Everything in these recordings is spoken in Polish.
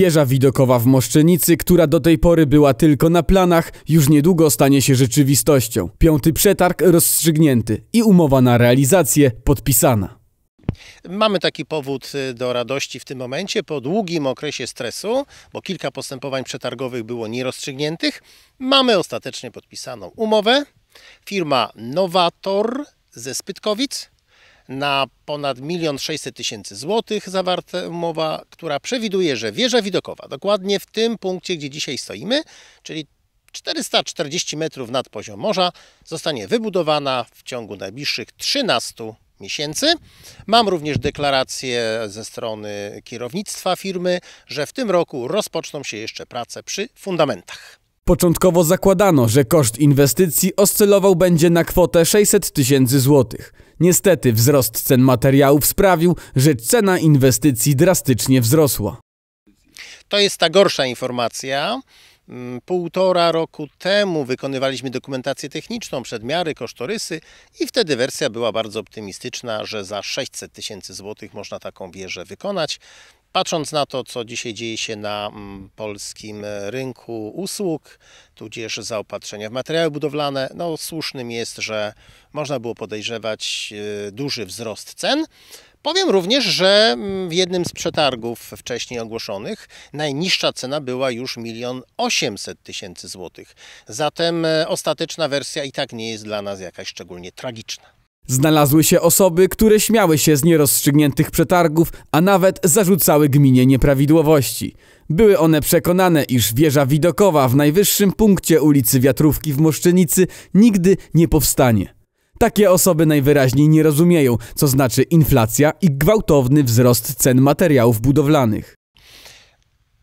Wieża widokowa w Moszczenicy, która do tej pory była tylko na planach, już niedługo stanie się rzeczywistością. Piąty przetarg rozstrzygnięty i umowa na realizację podpisana. Mamy taki powód y, do radości w tym momencie. Po długim okresie stresu, bo kilka postępowań przetargowych było nierozstrzygniętych, mamy ostatecznie podpisaną umowę. Firma Nowator ze Spytkowic na ponad 1 600 tysięcy złotych zawarta umowa, która przewiduje, że wieża widokowa, dokładnie w tym punkcie, gdzie dzisiaj stoimy, czyli 440 metrów nad poziom morza, zostanie wybudowana w ciągu najbliższych 13 miesięcy. Mam również deklarację ze strony kierownictwa firmy, że w tym roku rozpoczną się jeszcze prace przy fundamentach. Początkowo zakładano, że koszt inwestycji oscylował będzie na kwotę 600 tysięcy złotych. Niestety wzrost cen materiałów sprawił, że cena inwestycji drastycznie wzrosła. To jest ta gorsza informacja. Mm, półtora roku temu wykonywaliśmy dokumentację techniczną, przedmiary, kosztorysy i wtedy wersja była bardzo optymistyczna, że za 600 tysięcy złotych można taką wieżę wykonać. Patrząc na to, co dzisiaj dzieje się na mm, polskim e, rynku usług, tudzież zaopatrzenia w materiały budowlane, no słusznym jest, że można było podejrzewać e, duży wzrost cen. Powiem również, że mm, w jednym z przetargów wcześniej ogłoszonych najniższa cena była już 1 800 tysięcy złotych. Zatem e, ostateczna wersja i tak nie jest dla nas jakaś szczególnie tragiczna. Znalazły się osoby, które śmiały się z nierozstrzygniętych przetargów, a nawet zarzucały gminie nieprawidłowości. Były one przekonane, iż wieża widokowa w najwyższym punkcie ulicy Wiatrówki w Moszczenicy nigdy nie powstanie. Takie osoby najwyraźniej nie rozumieją, co znaczy inflacja i gwałtowny wzrost cen materiałów budowlanych.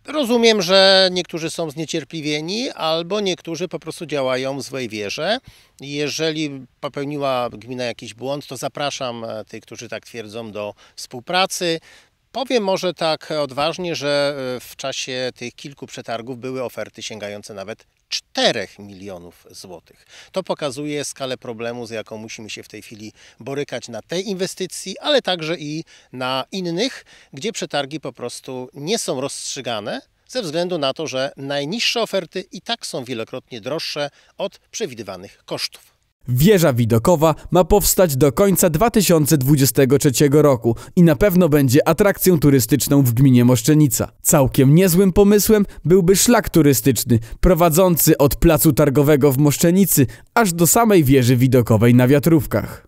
Rozumiem, że niektórzy są zniecierpliwieni, albo niektórzy po prostu działają w złej wierze. Jeżeli popełniła gmina jakiś błąd, to zapraszam tych, którzy tak twierdzą, do współpracy. Powiem może tak odważnie, że e, w czasie tych kilku przetargów były oferty sięgające nawet 4 milionów złotych. To pokazuje skalę problemu, z jaką musimy się w tej chwili borykać na tej inwestycji, ale także i na innych, gdzie przetargi po prostu nie są rozstrzygane ze względu na to, że najniższe oferty i tak są wielokrotnie droższe od przewidywanych kosztów. Wieża widokowa ma powstać do końca 2023 roku i na pewno będzie atrakcją turystyczną w gminie Moszczenica. Całkiem niezłym pomysłem byłby szlak turystyczny prowadzący od placu targowego w Moszczenicy aż do samej wieży widokowej na wiatrówkach.